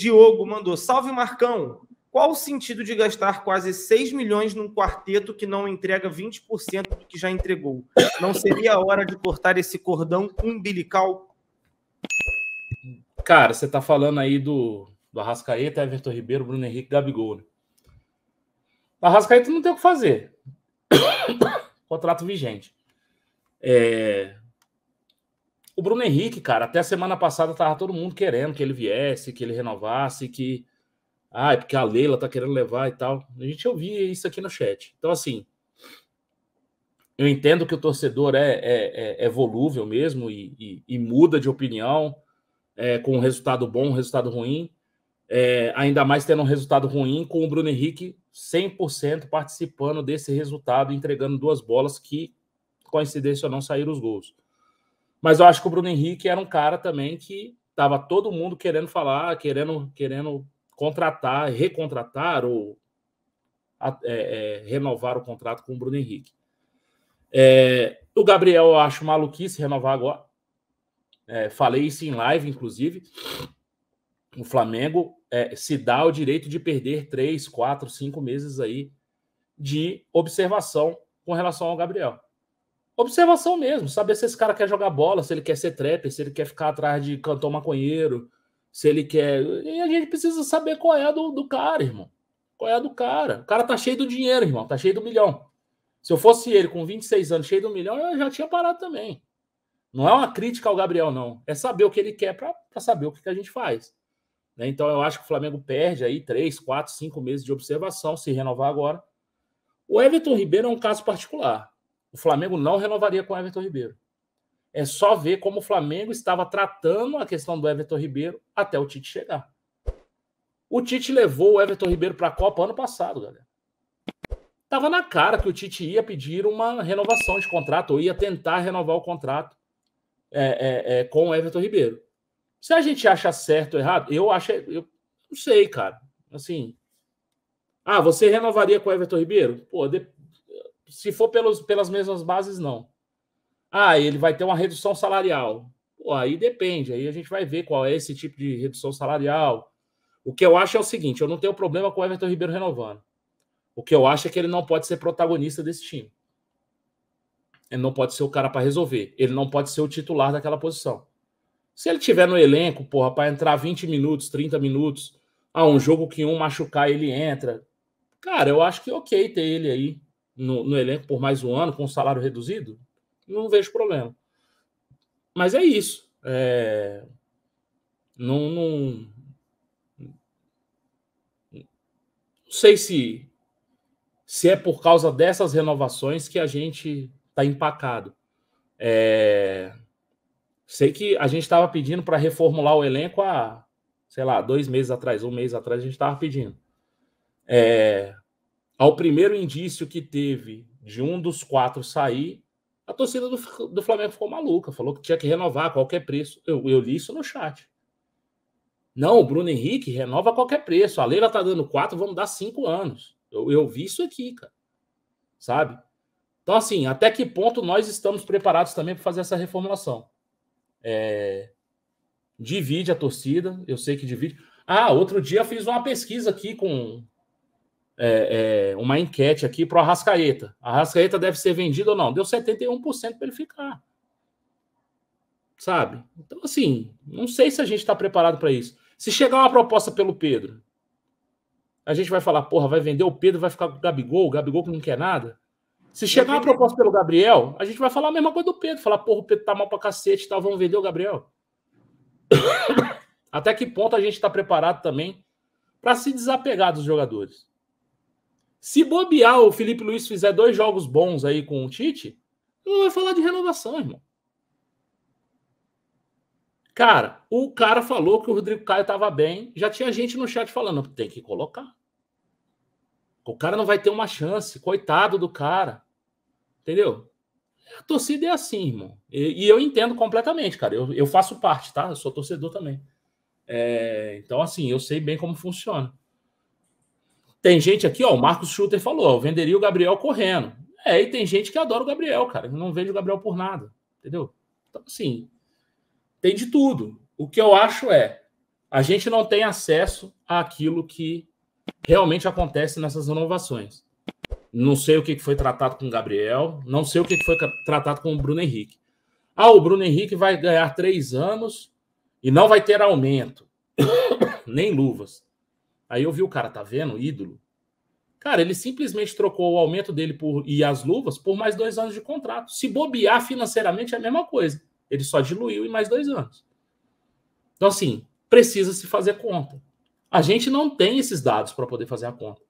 Diogo mandou: Salve Marcão! Qual o sentido de gastar quase 6 milhões num quarteto que não entrega 20% do que já entregou? Não seria a hora de cortar esse cordão umbilical? Cara, você tá falando aí do, do Arrascaeta, Everton Ribeiro, Bruno Henrique, Gabigol. Né? Arrascaeta não tem o que fazer. Contrato vigente. É, o Bruno Henrique, cara, até a semana passada tava todo mundo querendo que ele viesse, que ele renovasse, que. Ah, é porque a Leila tá querendo levar e tal. A gente ouvia isso aqui no chat. Então, assim. Eu entendo que o torcedor é, é, é, é volúvel mesmo e, e, e, muda de opinião é, com um resultado bom, um resultado ruim. É, ainda mais tendo um resultado ruim com o Bruno Henrique 100% participando desse resultado, entregando duas bolas que, coincidência ou não, saíram os gols. Mas eu acho que o Bruno Henrique era um cara também que estava todo mundo querendo falar, querendo, querendo contratar, recontratar ou é, é, renovar o contrato com o Bruno Henrique. É, o Gabriel, eu acho maluquice renovar agora. É, falei isso em live, inclusive. O Flamengo é, se dá o direito de perder três, quatro, cinco meses aí de observação com relação ao Gabriel observação mesmo, saber se esse cara quer jogar bola, se ele quer ser trapper, se ele quer ficar atrás de cantor maconheiro, se ele quer. E a gente precisa saber qual é do, do cara, irmão. Qual é a do cara? O cara tá cheio do dinheiro, irmão, tá cheio do milhão. Se eu fosse ele com 26 anos, cheio do milhão, eu já tinha parado também. Não é uma crítica ao Gabriel, não. É saber o que ele quer para saber o que, que a gente faz. Né? Então eu acho que o Flamengo perde aí 3, 4, 5 meses de observação, se renovar agora. O Everton Ribeiro é um caso particular. O Flamengo não renovaria com o Everton Ribeiro. É só ver como o Flamengo estava tratando a questão do Everton Ribeiro até o Tite chegar. O Tite levou o Everton Ribeiro para a Copa ano passado, galera. Tava na cara que o Tite ia pedir uma renovação de contrato, ou ia tentar renovar o contrato é, é, é, com o Everton Ribeiro. Se a gente acha certo ou errado, eu acho. Eu não sei, cara. Assim. Ah, você renovaria com o Everton Ribeiro? Pô, depois se for pelos, pelas mesmas bases, não. Ah, ele vai ter uma redução salarial. Pô, aí depende, aí a gente vai ver qual é esse tipo de redução salarial. O que eu acho é o seguinte: eu não tenho problema com o Everton Ribeiro renovando. O que eu acho é que ele não pode ser protagonista desse time. Ele não pode ser o cara para resolver. Ele não pode ser o titular daquela posição. Se ele tiver no elenco, porra, para entrar 20 minutos, 30 minutos, a ah, um jogo que um machucar ele entra. Cara, eu acho que é ok ter ele aí no, no elenco por mais um ano, com um salário reduzido, não vejo problema. Mas é isso. É... Não, não... não sei se, se é por causa dessas renovações que a gente está empacado. É... Sei que a gente estava pedindo para reformular o elenco há, sei lá, dois meses atrás, um mês atrás, a gente estava pedindo. É ao primeiro indício que teve de um dos quatro sair, a torcida do, do Flamengo ficou maluca, falou que tinha que renovar a qualquer preço. Eu, eu li isso no chat. Não, o Bruno Henrique renova a qualquer preço. A Leila tá dando quatro, vamos dar cinco anos. Eu, eu vi isso aqui, cara. Sabe? Então, assim, até que ponto nós estamos preparados também para fazer essa reformulação? É... Divide a torcida, eu sei que divide. Ah, outro dia eu fiz uma pesquisa aqui com, é, é, uma enquete aqui para o Arrascaeta. A Arrascaeta deve ser vendido ou não? Deu 71% para ele ficar. Sabe? Então, assim, não sei se a gente está preparado para isso. Se chegar uma proposta pelo Pedro, a gente vai falar, porra, vai vender o Pedro, vai ficar com o Gabigol, o Gabigol que não quer nada. Se chegar uma proposta pelo Gabriel, a gente vai falar a mesma coisa do Pedro. Falar, porra, o Pedro tá mal pra cacete e tá, tal, vamos vender o Gabriel. Até que ponto a gente tá preparado também para se desapegar dos jogadores? Se bobear, o Felipe Luiz fizer dois jogos bons aí com o Tite, não vai falar de renovação, irmão. Cara, o cara falou que o Rodrigo Caio estava bem. Já tinha gente no chat falando, tem que colocar. O cara não vai ter uma chance, coitado do cara. Entendeu? A torcida é assim, irmão. E, e eu entendo completamente, cara. Eu, eu faço parte, tá? Eu sou torcedor também. É, então, assim, eu sei bem como funciona. Tem gente aqui, ó, o Marcos Schutter falou, eu venderia o Gabriel correndo. É, e tem gente que adora o Gabriel, cara, não vende o Gabriel por nada, entendeu? Então, assim, tem de tudo. O que eu acho é, a gente não tem acesso àquilo que realmente acontece nessas renovações. Não sei o que foi tratado com o Gabriel, não sei o que foi tratado com o Bruno Henrique. Ah, o Bruno Henrique vai ganhar três anos e não vai ter aumento, nem luvas. Aí eu vi o cara, tá vendo? Ídolo. Cara, ele simplesmente trocou o aumento dele por, e as luvas por mais dois anos de contrato. Se bobear financeiramente é a mesma coisa. Ele só diluiu em mais dois anos. Então, assim, precisa se fazer conta. A gente não tem esses dados para poder fazer a conta.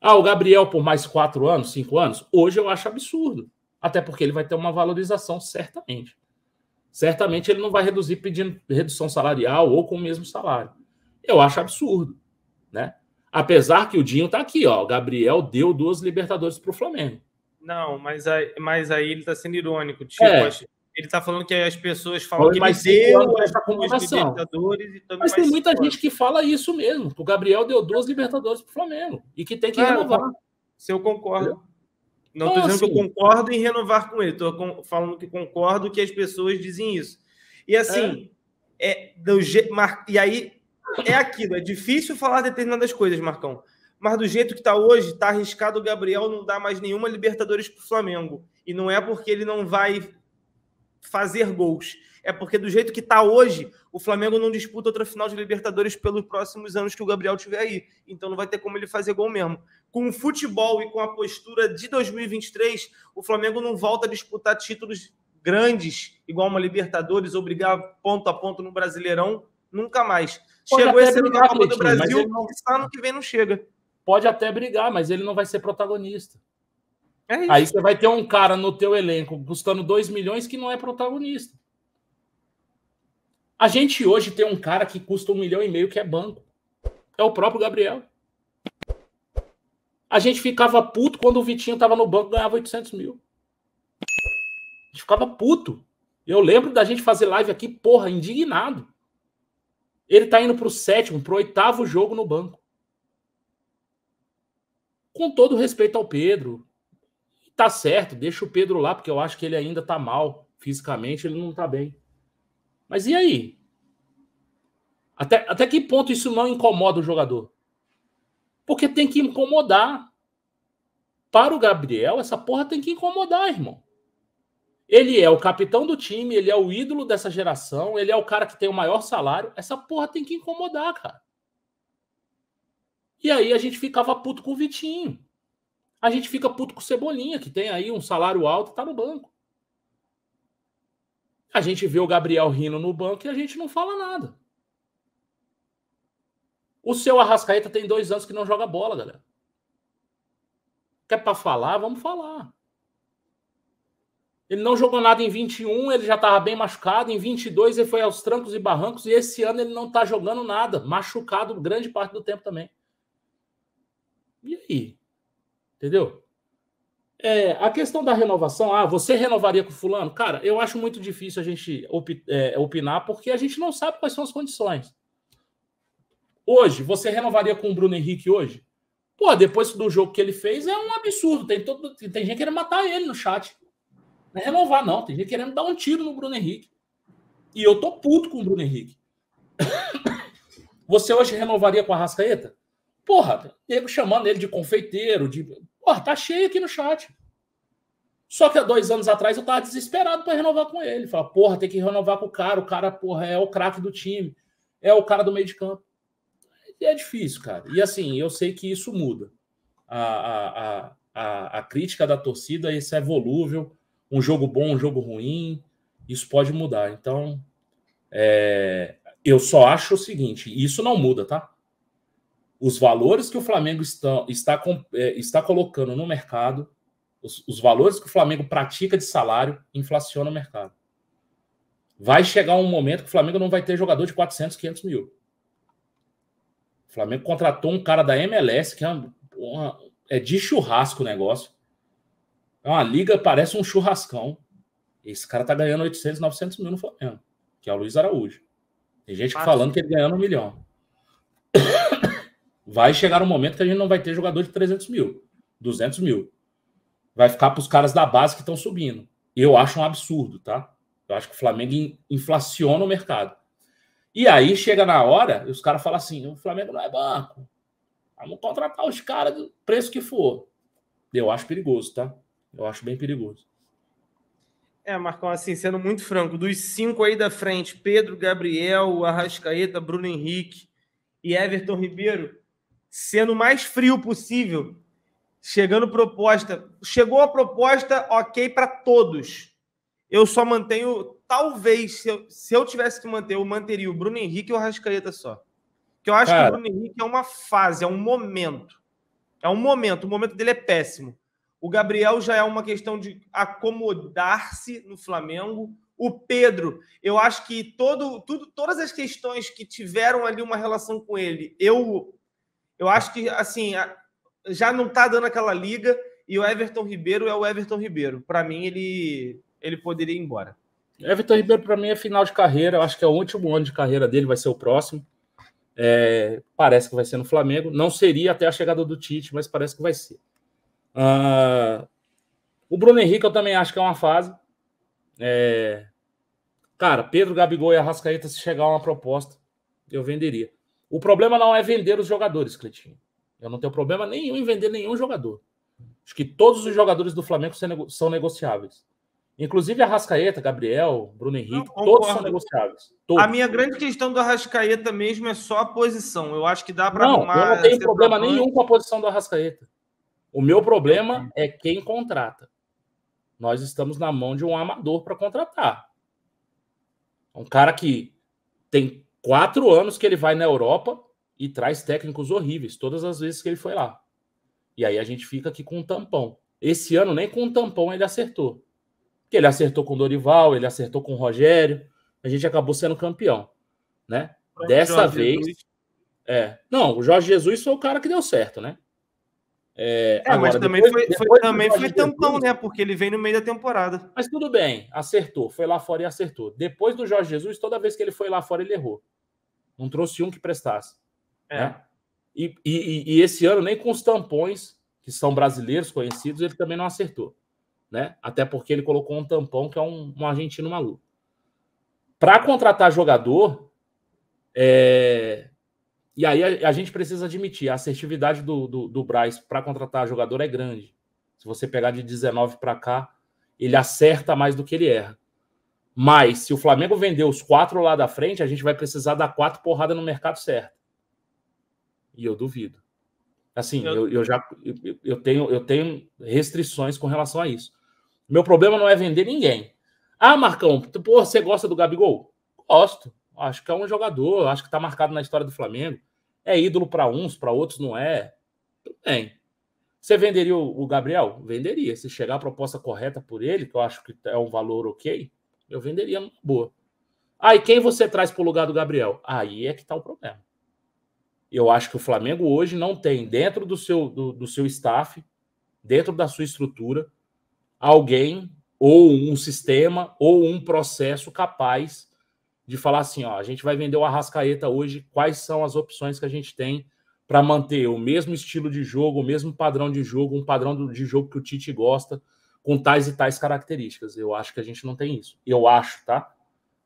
Ah, o Gabriel por mais quatro anos, cinco anos? Hoje eu acho absurdo. Até porque ele vai ter uma valorização, certamente. Certamente ele não vai reduzir pedindo redução salarial ou com o mesmo salário. Eu acho absurdo né? Apesar que o Dinho tá aqui, ó. O Gabriel deu duas Libertadores pro Flamengo. Não, mas aí, mas aí ele tá sendo irônico. Tipo, é. ele tá falando que as pessoas falam que mais ele deu essa Libertadores mas tem muita gente que fala isso mesmo. o Gabriel deu duas Libertadores pro Flamengo e que tem que claro, renovar. Se eu concordo. Entendeu? Não estou dizendo assim, que eu assim, concordo em renovar com ele, estou falando que concordo que as pessoas dizem isso. E assim, é, é do, e aí é aquilo, é difícil falar determinadas coisas, Marcão. Mas do jeito que está hoje, está arriscado o Gabriel não dar mais nenhuma Libertadores para o Flamengo. E não é porque ele não vai fazer gols. É porque do jeito que está hoje, o Flamengo não disputa outra final de Libertadores pelos próximos anos que o Gabriel tiver aí. Então não vai ter como ele fazer gol mesmo. Com o futebol e com a postura de 2023, o Flamengo não volta a disputar títulos grandes, igual uma Libertadores, ou brigar ponto a ponto no Brasileirão, nunca mais. Pode Chegou esse ano na Copa do Brasil, não... ano que vem não chega. Pode até brigar, mas ele não vai ser protagonista. É isso. Aí você vai ter um cara no teu elenco custando 2 milhões que não é protagonista. A gente hoje tem um cara que custa um milhão e meio que é banco. É o próprio Gabriel. A gente ficava puto quando o Vitinho tava no banco e ganhava 800 mil. A gente ficava puto. Eu lembro da gente fazer live aqui, porra, indignado. Ele está indo para o sétimo, para o oitavo jogo no banco. Com todo respeito ao Pedro. Tá certo, deixa o Pedro lá, porque eu acho que ele ainda tá mal fisicamente, ele não tá bem. Mas e aí? Até, até que ponto isso não incomoda o jogador? Porque tem que incomodar. Para o Gabriel, essa porra tem que incomodar, irmão. Ele é o capitão do time, ele é o ídolo dessa geração, ele é o cara que tem o maior salário. Essa porra tem que incomodar, cara. E aí a gente ficava puto com o Vitinho. A gente fica puto com o Cebolinha, que tem aí um salário alto e tá no banco. A gente vê o Gabriel rindo no banco e a gente não fala nada. O seu Arrascaeta tem dois anos que não joga bola, galera. Quer para falar? Vamos falar. Ele não jogou nada em 21, ele já estava bem machucado. Em 22, ele foi aos trancos e barrancos. E esse ano ele não está jogando nada, machucado grande parte do tempo também. E aí? Entendeu? É, a questão da renovação, ah, você renovaria com o fulano? Cara, eu acho muito difícil a gente é, opinar, porque a gente não sabe quais são as condições. Hoje, você renovaria com o Bruno Henrique hoje? Pô, depois do jogo que ele fez, é um absurdo. Tem, todo, tem gente querendo matar ele no chat. Não é renovar, não. Tem gente querendo dar um tiro no Bruno Henrique. E eu tô puto com o Bruno Henrique. Você hoje renovaria com a Rascaeta? Porra, nego chamando ele de confeiteiro, de. Porra, tá cheio aqui no chat. Só que há dois anos atrás eu tava desesperado para renovar com ele. Fala, porra, tem que renovar com o cara. O cara, porra, é o craque do time. É o cara do meio de campo. E é difícil, cara. E assim, eu sei que isso muda. A, a, a, a, crítica da torcida, isso é volúvel um jogo bom, um jogo ruim, isso pode mudar. Então, é, eu só acho o seguinte: isso não muda, tá? Os valores que o Flamengo está, está, é, está colocando no mercado, os, os valores que o Flamengo pratica de salário, inflaciona o mercado. Vai chegar um momento que o Flamengo não vai ter jogador de 400, 500 mil. O Flamengo contratou um cara da MLS, que é, uma, é de churrasco o negócio. É uma liga, parece um churrascão. Esse cara tá ganhando 800, 900 mil no Flamengo, que é o Luiz Araújo. Tem gente Fácil. falando que ele ganhando um milhão. Vai chegar um momento que a gente não vai ter jogador de 300 mil, 200 mil. Vai ficar para os caras da base que estão subindo. Eu acho um absurdo, tá? Eu acho que o Flamengo inflaciona o mercado. E aí chega na hora e os caras falam assim: o Flamengo não é banco. Vamos contratar os caras do preço que for. Eu acho perigoso, tá? Eu acho bem perigoso. É, Marcão, assim, sendo muito franco, dos cinco aí da frente, Pedro, Gabriel, Arrascaeta, Bruno Henrique e Everton Ribeiro, sendo o mais frio possível, chegando proposta. Chegou a proposta ok para todos. Eu só mantenho, talvez, se eu, se eu, tivesse que manter, eu manteria o Bruno Henrique e o Arrascaeta só. porque eu acho Cara. que o Bruno Henrique é uma fase, é um momento. É um momento, o momento dele é péssimo. O Gabriel já é uma questão de acomodar-se no Flamengo. O Pedro, eu acho que todo, tudo, todas as questões que tiveram ali uma relação com ele, eu, eu acho que assim já não está dando aquela liga e o Everton Ribeiro é o Everton Ribeiro. Para mim, ele, ele poderia ir embora. Everton Ribeiro, para mim, é final de carreira. Eu acho que é o último ano de carreira dele, vai ser o próximo. É, parece que vai ser no Flamengo. Não seria até a chegada do Tite, mas parece que vai ser. Uh, o Bruno Henrique eu também acho que é uma fase. É, cara, Pedro, Gabigol e Arrascaeta, se chegar uma proposta, eu venderia. O problema não é vender os jogadores, Cleitinho. Eu não tenho problema nenhum em vender nenhum jogador. Acho que todos os jogadores do Flamengo são negociáveis. Inclusive a Gabriel, Bruno Henrique, não, todos são negociáveis. Todos. A minha grande questão do Arrascaeta mesmo é só a posição. Eu acho que dá para arrumar. Eu não tenho problema nenhum com a posição do Arrascaeta. O meu problema uhum. é quem contrata. Nós estamos na mão de um amador para contratar. Um cara que tem quatro anos que ele vai na Europa e traz técnicos horríveis todas as vezes que ele foi lá. E aí a gente fica aqui com um tampão. Esse ano nem com um tampão ele acertou. Porque ele acertou com o Dorival, ele acertou com o Rogério, a gente acabou sendo campeão, né? Dessa Jorge vez, Jesus. é. Não, o Jorge Jesus foi o cara que deu certo, né? É, é agora, mas também depois, foi, foi, também foi tampão, né? Porque ele vem no meio da temporada. Mas tudo bem, acertou. Foi lá fora e acertou. Depois do Jorge Jesus, toda vez que ele foi lá fora, ele errou. Não trouxe um que prestasse. É. Né? E, e, e, esse ano, nem com os tampões, que são brasileiros conhecidos, ele também não acertou. Né? Até porque ele colocou um tampão que é um, um argentino maluco. Para contratar jogador, é, e aí a, a, gente precisa admitir, a assertividade do, do, do Braz para contratar jogador é grande. Se você pegar de 19 para cá, ele acerta mais do que ele erra. Mas se o Flamengo vender os quatro lá da frente, a gente vai precisar dar quatro porradas no mercado certo. E eu duvido. Assim, eu, eu, eu já eu, eu, tenho, eu tenho restrições com relação a isso. Meu problema não é vender ninguém. Ah, Marcão, você gosta do Gabigol? Gosto. Acho que é um jogador, acho que está marcado na história do Flamengo. É ídolo para uns, para outros não é. Tudo bem. Você venderia o Gabriel? Venderia. Se chegar a proposta correta por ele, que eu acho que é um valor ok, eu venderia numa boa. Aí ah, quem você traz para o lugar do Gabriel? Aí é que está o problema. Eu acho que o Flamengo hoje não tem dentro do seu, do, do seu staff, dentro da sua estrutura, alguém ou um sistema ou um processo capaz de falar assim: ó, a gente vai vender o Arrascaeta hoje, quais são as opções que a gente tem para manter o mesmo estilo de jogo, o mesmo padrão de jogo, um padrão de jogo que o Tite gosta, com tais e tais características. Eu acho que a gente não tem isso. Eu acho, tá?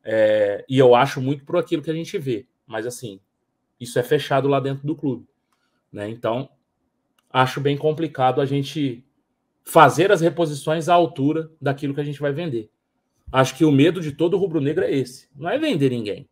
É, e eu acho muito por aquilo que a gente vê. Mas assim, isso é fechado lá dentro do clube. Né? Então, acho bem complicado a gente fazer as reposições à altura daquilo que a gente vai vender. Acho que o medo de todo rubro-negro é esse. Não é vender ninguém.